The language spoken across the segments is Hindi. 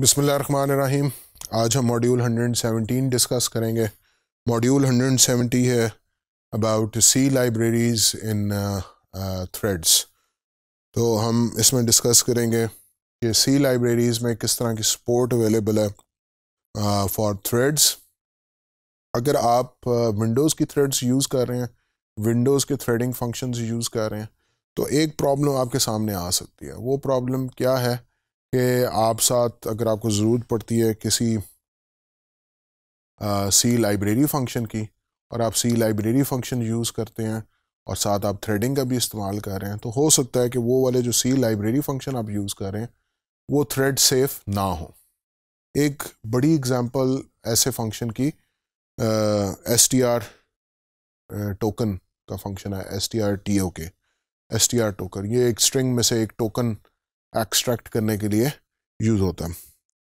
बिसमीम आज हम मॉड्यूल 117 डिस्कस करेंगे मॉड्यूल 170 है about C libraries in threads तो हम इसमें डिस्कस करेंगे कि सी लाइब्रेरीज़ में किस तरह की सपोर्ट अवेलेबल है फॉर uh, थ्रेड्स अगर आप विंडोज़ uh, की थ्रेड्स यूज़ कर रहे हैं विंडोज़ के थ्रेडिंग फंक्शंस यूज़ कर रहे हैं तो एक प्रॉब्लम आपके सामने आ सकती है वो प्रॉब्लम क्या है कि आप साथ अगर आपको ज़रूरत पड़ती है किसी सी लाइब्रेरी फंक्शन की और आप सी लाइब्रेरी फंक्शन यूज़ करते हैं और साथ आप थ्रेडिंग का भी इस्तेमाल कर रहे हैं तो हो सकता है कि वो वाले जो सी लाइब्रेरी फंक्शन आप यूज़ कर रहे हैं वो थ्रेड सेफ ना हो एक बड़ी एग्जांपल ऐसे फंक्शन की एस टी आर टोकन का फंक्शन है S T R T O K S T R token ये एक स्ट्रिंग में से एक टोकन एक्सट्रैक्ट करने के लिए यूज़ होता है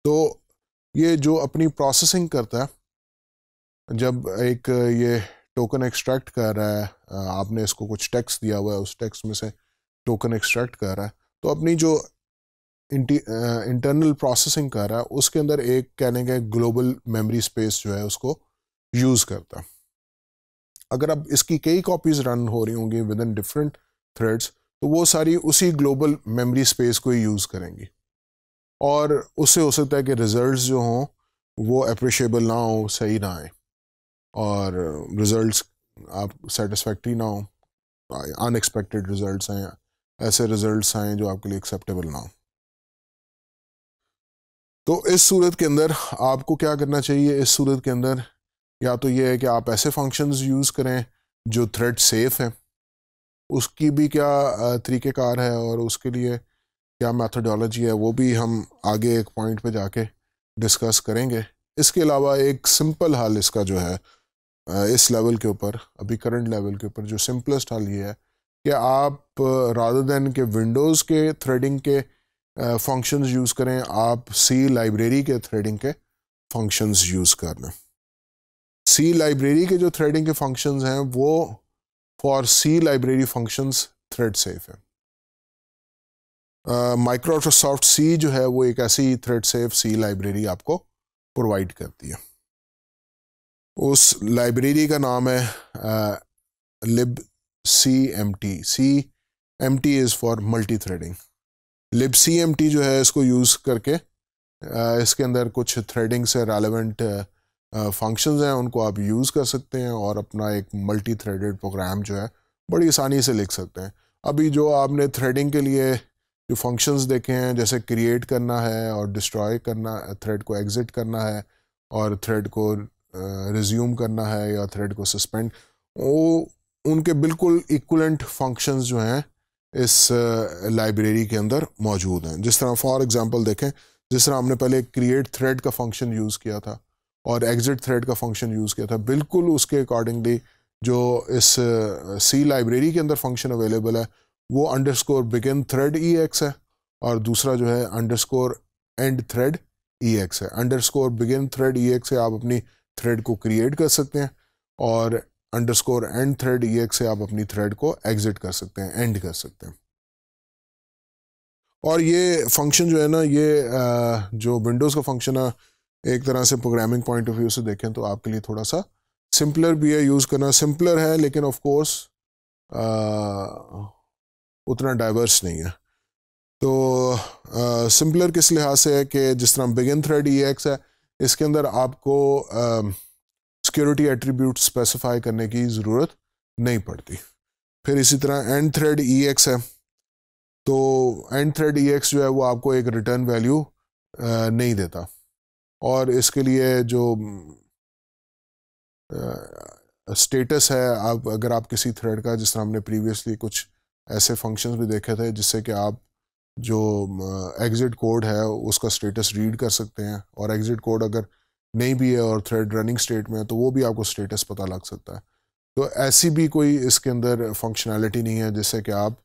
तो ये जो अपनी प्रोसेसिंग करता है जब एक ये टोकन एक्सट्रैक्ट कर रहा है आपने इसको कुछ टैक्स दिया हुआ है उस टेक्स्ट में से टोकन एक्सट्रैक्ट कर रहा है तो अपनी जो इंटरनल प्रोसेसिंग कर रहा है उसके अंदर एक कहने के ग्लोबल मेमोरी स्पेस जो है उसको यूज़ करता है अगर अब इसकी कई कॉपीज़ रन हो रही होंगी विद इन डिफरेंट थ्रेड्स तो वो सारी उसी ग्लोबल मेमोरी स्पेस को यूज़ करेंगी और उससे हो सकता है कि रिज़ल्ट जो हों वो अप्रिशिएबल ना हो सही ना आए और रिज़ल्ट आप सेटिस्फैक्ट्री ना हो अनएक्सपेक्टेड रिज़ल्ट आए ऐसे रिज़ल्ट आएँ जो आपके लिए एक्सेप्टेबल ना हो तो इस सूरत के अंदर आपको क्या करना चाहिए इस सूरत के अंदर या तो ये है कि आप ऐसे फंक्शंस यूज़ करें जो थ्रेड सेफ़ हैं उसकी भी क्या तरीक़ेकार है और उसके लिए क्या मैथडोलॉजी है वो भी हम आगे एक पॉइंट पे जाके डिस्कस करेंगे इसके अलावा एक सिंपल हल इसका जो है इस लेवल के ऊपर अभी करंट लेवल के ऊपर जो सिंपलेस्ट हल ये है कि आप राधा देन के विंडोज़ के थ्रेडिंग के फंक्शंस यूज़ करें आप सी लाइब्रेरी के थ्रेडिंग के फंक्शंस यूज़ कर सी लाइब्रेरी के जो थ्रेडिंग के फंक्शंस हैं वो for C library functions thread safe है माइक्रोसॉफ्ट uh, सी जो है वो एक ऐसी थ्रेड सेफ सी लाइब्रेरी आपको प्रोवाइड करती है उस लाइब्रेरी का नाम है lib C M T C M T is for multi threading lib C M T जो है इसको यूज़ करके uh, इसके अंदर कुछ थ्रेडिंग से रेलेवेंट फंक्शंस हैं उनको आप यूज़ कर सकते हैं और अपना एक मल्टी थ्रेडेड प्रोग्राम जो है बड़ी आसानी से लिख सकते हैं अभी जो आपने थ्रेडिंग के लिए जो फंक्शंस देखे हैं जैसे क्रिएट करना है और डिस्ट्रॉय करना थ्रेड को एग्ज़िट करना है और थ्रेड को रिज्यूम करना है या थ्रेड को सस्पेंड वो उनके बिल्कुल इक्वलेंट फंक्शंस जो हैं इस लाइब्रेरी के अंदर मौजूद हैं जिस तरह फॉर एग्जांपल देखें जिस तरह हमने पहले क्रिएट थ्रेड का फंक्शन यूज़ किया था और एग्ज़िट थ्रेड का फंक्शन यूज़ किया था बिल्कुल उसके अकॉर्डिंगली जो इस सी लाइब्रेरी के अंदर फंक्शन अवेलेबल है वो underscore begin thread E X है और दूसरा जो है underscore end thread E X है underscore begin thread E X से आप अपनी थ्रेड को क्रिएट कर सकते हैं और underscore end thread E X से आप अपनी थ्रेड को एग्जिट कर सकते हैं एंड कर सकते हैं और ये फंक्शन जो है ना ये जो विंडोज़ का फंक्शन है एक तरह से प्रोग्रामिंग पॉइंट ऑफ व्यू से देखें तो आपके लिए थोड़ा सा सिंपलर भी है यूज़ करना सिंपलर है लेकिन ऑफ कोर्स उतना डाइवर्स नहीं है तो सिंपलर किस लिहाज से है कि जिस तरह begin thread E e X है इसके अंदर आपको सिक्योरिटी एट्रीब्यूट स्पेसिफाई करने की ज़रूरत नहीं पड़ती फिर इसी तरह एंड थ्रेड ई एक्स है तो एंड थ्रेड ई एक्स जो है वो आपको एक रिटर्न वैल्यू नहीं देता और इसके लिए जो स्टेटस है आप अगर आप किसी थ्रेड का जिस तरह हमने प्रीवियसली कुछ ऐसे फंक्शंस भी देखे थे जिससे कि आप जो एग्ज़िट कोड है उसका स्टेटस रीड कर सकते हैं और एग्ज़िट कोड अगर नहीं भी है और थ्रेड रनिंग स्टेट में है तो वो भी आपको स्टेटस पता लग सकता है तो ऐसी भी कोई इसके अंदर फंक्शनैलिटी नहीं है जिससे कि आप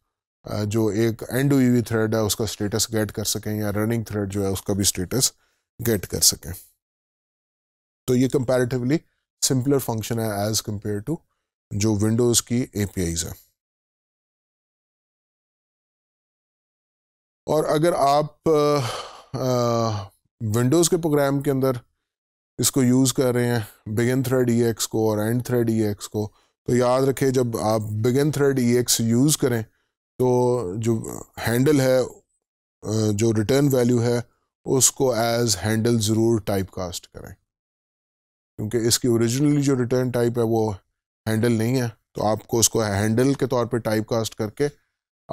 जो एक एंड हुई हुई थ्रेड है उसका स्टेटस गेट कर सकें या रनिंग थ्रेड जो है उसका भी स्टेटस गेट कर सकें तो ये कंपैरेटिवली सिंपलर फंक्शन है एज कंपेयर टू जो विंडोज़ की एपीआईज है और अगर आप विंडोज़ के प्रोग्राम के अंदर इसको यूज़ कर रहे हैं बिगिन थ्रेड ई एक्स को और एंड थ्रेड ई एक्स को तो याद रखे जब आप begin thread E X use करें तो जो हैंडल है जो रिटर्न वैल्यू है उसको एज हैंडल ज़रूर टाइप कास्ट करें क्योंकि इसकी ओरिजिनली जो रिटर्न टाइप है वो हैंडल नहीं है तो आपको उसको हैंडल के तौर पे टाइप कास्ट करके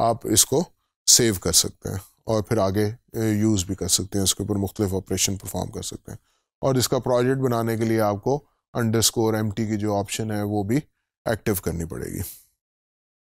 आप इसको सेव कर सकते हैं और फिर आगे यूज़ भी कर सकते हैं इसके ऊपर मुख्तफ ऑपरेशन परफॉर्म कर सकते हैं और इसका प्रोजेक्ट बनाने के लिए आपको अंडर स्कोर एम टी की जो ऑप्शन है वो भी एक्टिव करनी पड़ेगी